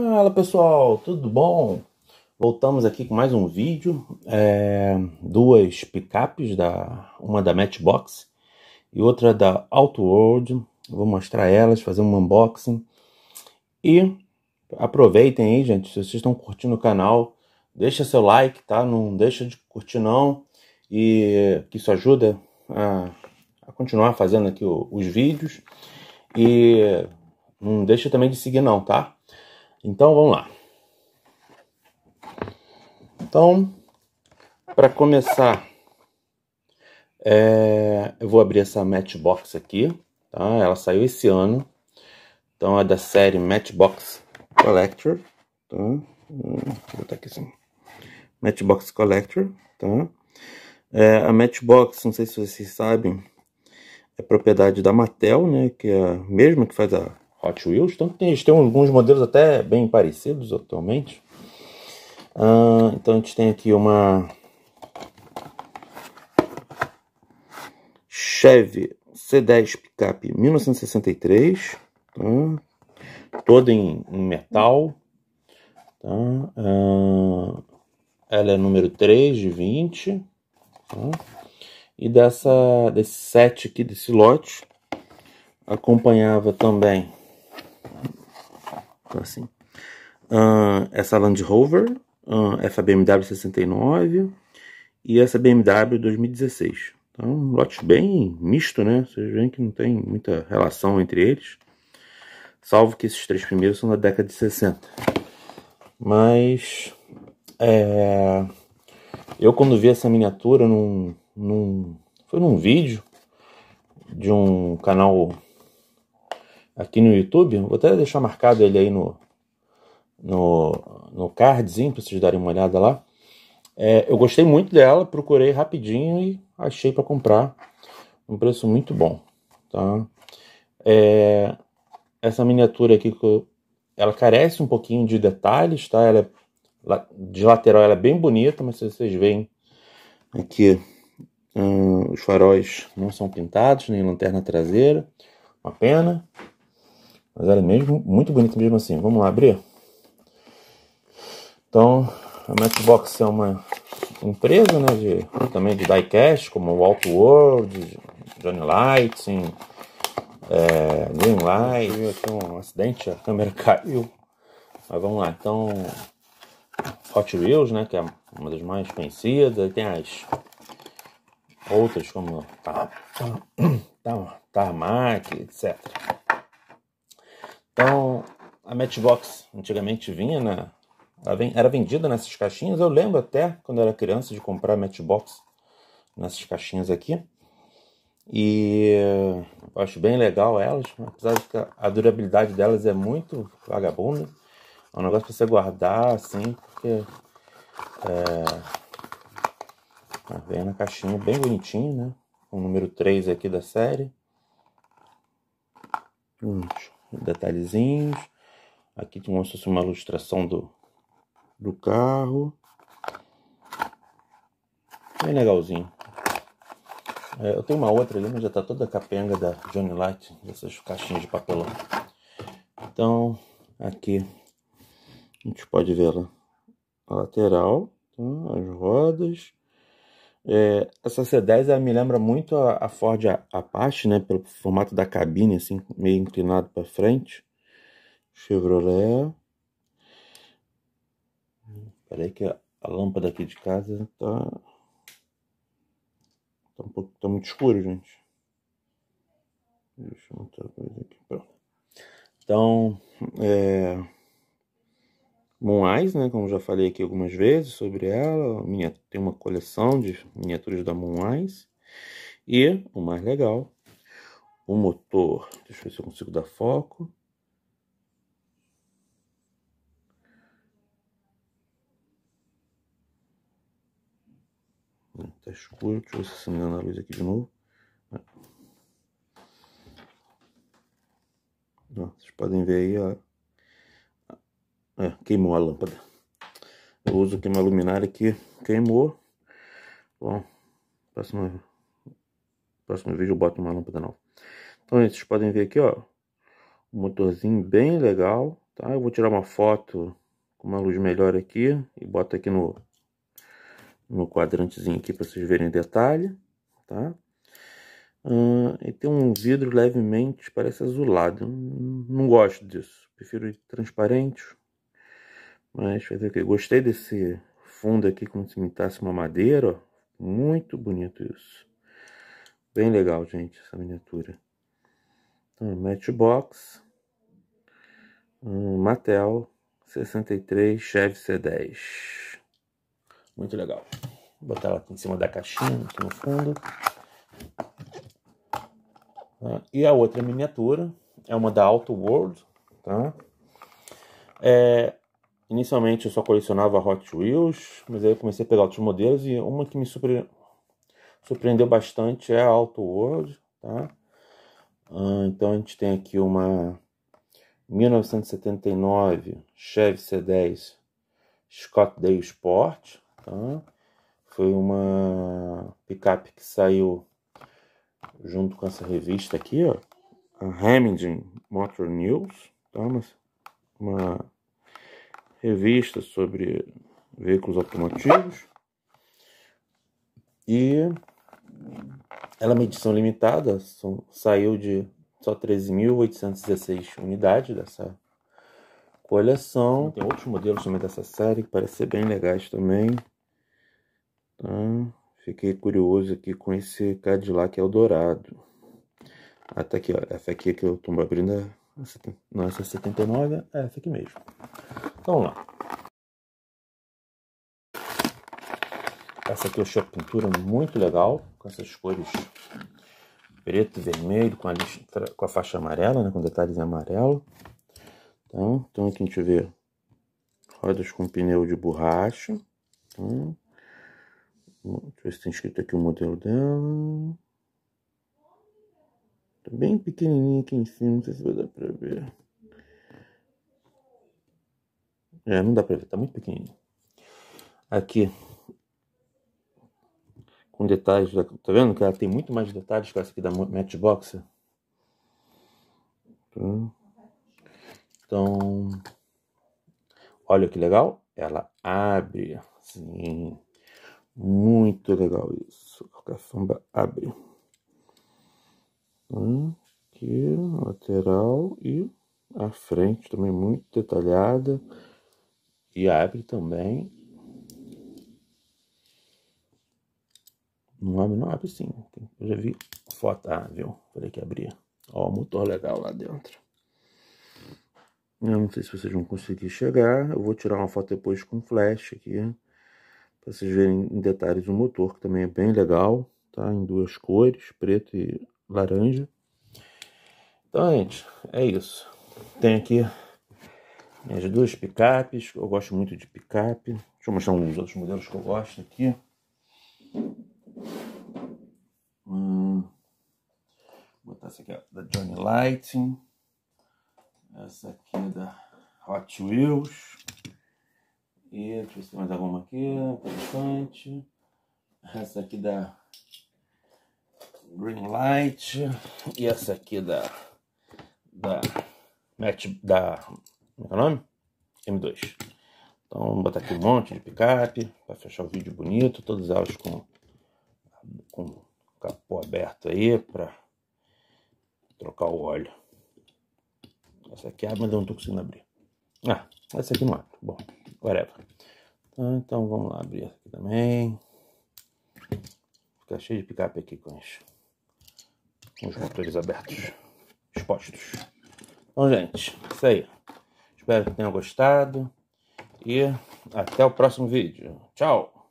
Fala pessoal, tudo bom? Voltamos aqui com mais um vídeo, é, duas picapes, da, uma da Matchbox e outra da Outworld, vou mostrar elas, fazer um unboxing e aproveitem aí gente, se vocês estão curtindo o canal, deixa seu like, tá? Não deixa de curtir não e que isso ajuda a, a continuar fazendo aqui o, os vídeos e não deixa também de seguir não, tá? Então vamos lá. Então, para começar, é, eu vou abrir essa Matchbox aqui. Tá? Ela saiu esse ano. Então é da série Matchbox Collector. Tá? Hum, vou botar aqui assim. Matchbox Collector. Tá? É, a Matchbox, não sei se vocês sabem, é propriedade da Mattel, né? Que é a mesma que faz a Hot Wheels, tanto que eles têm alguns modelos até bem parecidos atualmente. Ah, então a gente tem aqui uma Chevy C10 picape 1963, tá? toda em, em metal. Tá? Ah, ela é número 3 de 20. Tá? E dessa, desse set aqui, desse lote, acompanhava também época, assim. Uh, essa Land Rover, uh, essa BMW 69 e essa BMW 2016. Então, um lote bem misto, né? Vocês veem que não tem muita relação entre eles. Salvo que esses três primeiros são da década de 60. Mas... É... Eu quando vi essa miniatura num, num... Foi num vídeo de um canal aqui no YouTube. Vou até deixar marcado ele aí no, no, no cardzinho para vocês darem uma olhada lá. É, eu gostei muito dela, procurei rapidinho e achei para comprar um preço muito bom, tá? É, essa miniatura aqui que ela carece um pouquinho de detalhes, tá? Ela é, de lateral ela é bem bonita, mas se vocês veem aqui hum, os faróis não são pintados nem lanterna traseira, uma pena. Mas ela é mesmo muito bonita mesmo assim. Vamos lá abrir? Então, a Matchbox é uma empresa né, de, também de diecast, como o Alto World, Johnny Lighting, é, Green Light. Eu tive um acidente, a câmera caiu. Mas vamos lá, então. Hot Wheels, né, que é uma das mais conhecidas, e tem as outras como Tarmac, tá, tá, tá, etc. Então, a Matchbox antigamente vinha na. era vendida nessas caixinhas. Eu lembro até quando era criança de comprar Matchbox nessas caixinhas aqui. E eu acho bem legal elas, apesar de que a durabilidade delas é muito vagabunda. É um negócio para você guardar assim, porque. É, tá vem na caixinha bem bonitinha, né? O número 3 aqui da série. Hum detalhezinhos. Aqui te mostro uma ilustração do, do carro. Bem legalzinho. É, eu tenho uma outra ali, mas já tá toda capenga da Johnny Light, dessas caixinhas de papelão. Então, aqui a gente pode ver a lateral, tá? as rodas, é, essa C10 me lembra muito a, a Ford Apache, né? Pelo formato da cabine, assim, meio inclinado para frente. Chevrolet. Peraí que a, a lâmpada aqui de casa tá... Tá, um pouco, tá muito escuro, gente. Deixa eu outra coisa aqui, pronto. Então, é... Moais, né? Como já falei aqui algumas vezes sobre ela. Minha, tem uma coleção de miniaturas da Moais. E o mais legal, o motor. Deixa eu ver se eu consigo dar foco. Hum, tá escuro, deixa eu ver se acendendo a luz aqui de novo. Ah. vocês podem ver aí, ó é, queimou a lâmpada. Eu uso aqui uma luminária que queimou. Bom, próximo, próximo vídeo eu boto uma lâmpada nova. Então, vocês podem ver aqui, ó. Um motorzinho bem legal, tá? Eu vou tirar uma foto com uma luz melhor aqui e boto aqui no, no quadrantezinho aqui para vocês verem detalhe, tá? Uh, e tem um vidro levemente, parece azulado. não gosto disso. Prefiro transparente, mas fazer o que? Gostei desse fundo aqui, como se imitasse uma madeira, ó. Muito bonito isso. Bem legal, gente, essa miniatura. Então, Matchbox. Um Mattel 63 Chevy C10. Muito legal. Vou botar ela aqui em cima da caixinha, aqui no fundo. Tá? E a outra miniatura é uma da Auto World, tá? É, Inicialmente eu só colecionava Hot Wheels, mas aí eu comecei a pegar outros modelos e uma que me surpre... surpreendeu bastante é a Auto World, tá? Ah, então a gente tem aqui uma 1979 Chevy C10 Scott Day Sport, tá? Foi uma picape que saiu junto com essa revista aqui, ó, a Hamilton Motor News, tá? Uma revistas sobre veículos automotivos. E ela é uma edição limitada, são, saiu de só 13.816 unidades dessa coleção. Tem outros modelos também dessa série que parecem ser bem legais também. Tá? Fiquei curioso aqui com esse Cadillac Eldorado. Até aqui, ó. Essa aqui é que eu tô abrindo é... Não, essa é 79, é essa aqui mesmo. Então vamos lá. Essa aqui eu achei a pintura muito legal, com essas cores preto e vermelho, com a, com a faixa amarela, né, com detalhes em amarelo. Então, então aqui a gente vê rodas com pneu de borracha. Então, deixa eu ver se tem escrito aqui o modelo dela. Tá bem pequenininho aqui em cima, não sei se vai dar pra ver. É, não dá pra ver, tá muito pequenininho. Aqui. Com detalhes, da, tá vendo que ela tem muito mais detalhes que essa aqui da Matchbox. Então, olha que legal, ela abre, sim, muito legal isso, a sombra abre. Aqui, lateral e a frente também muito detalhada e abre também. Não abre, não abre sim. Eu já vi foto, ah, viu? Falei que abria. Ó, o motor legal lá dentro. Eu não sei se vocês vão conseguir chegar. Eu vou tirar uma foto depois com flash aqui. Pra vocês verem em detalhes o motor, que também é bem legal. Tá em duas cores, preto e laranja. Então, gente, é isso. Tem aqui minhas duas picapes, eu gosto muito de picape. Deixa eu mostrar uns outros modelos que eu gosto aqui. Hum. Vou botar essa aqui da Johnny Lighting. Essa aqui é da Hot Wheels. E deixa eu ver se tem mais alguma aqui. Interessante. Essa aqui da Green Light. E essa aqui da. Da. Match, da como é, é o nome? M2. Então, vamos botar aqui um monte de picape para fechar o vídeo bonito. Todas elas com, com capô aberto aí para trocar o óleo. Essa aqui abre, mas eu não tô conseguindo abrir. Ah, essa aqui não abre. Bom, whatever. Ah, então, vamos lá abrir essa aqui também. Fica cheio de picape aqui com os, com os motores abertos, expostos. Então, gente, isso aí. Espero que tenham gostado e até o próximo vídeo. Tchau!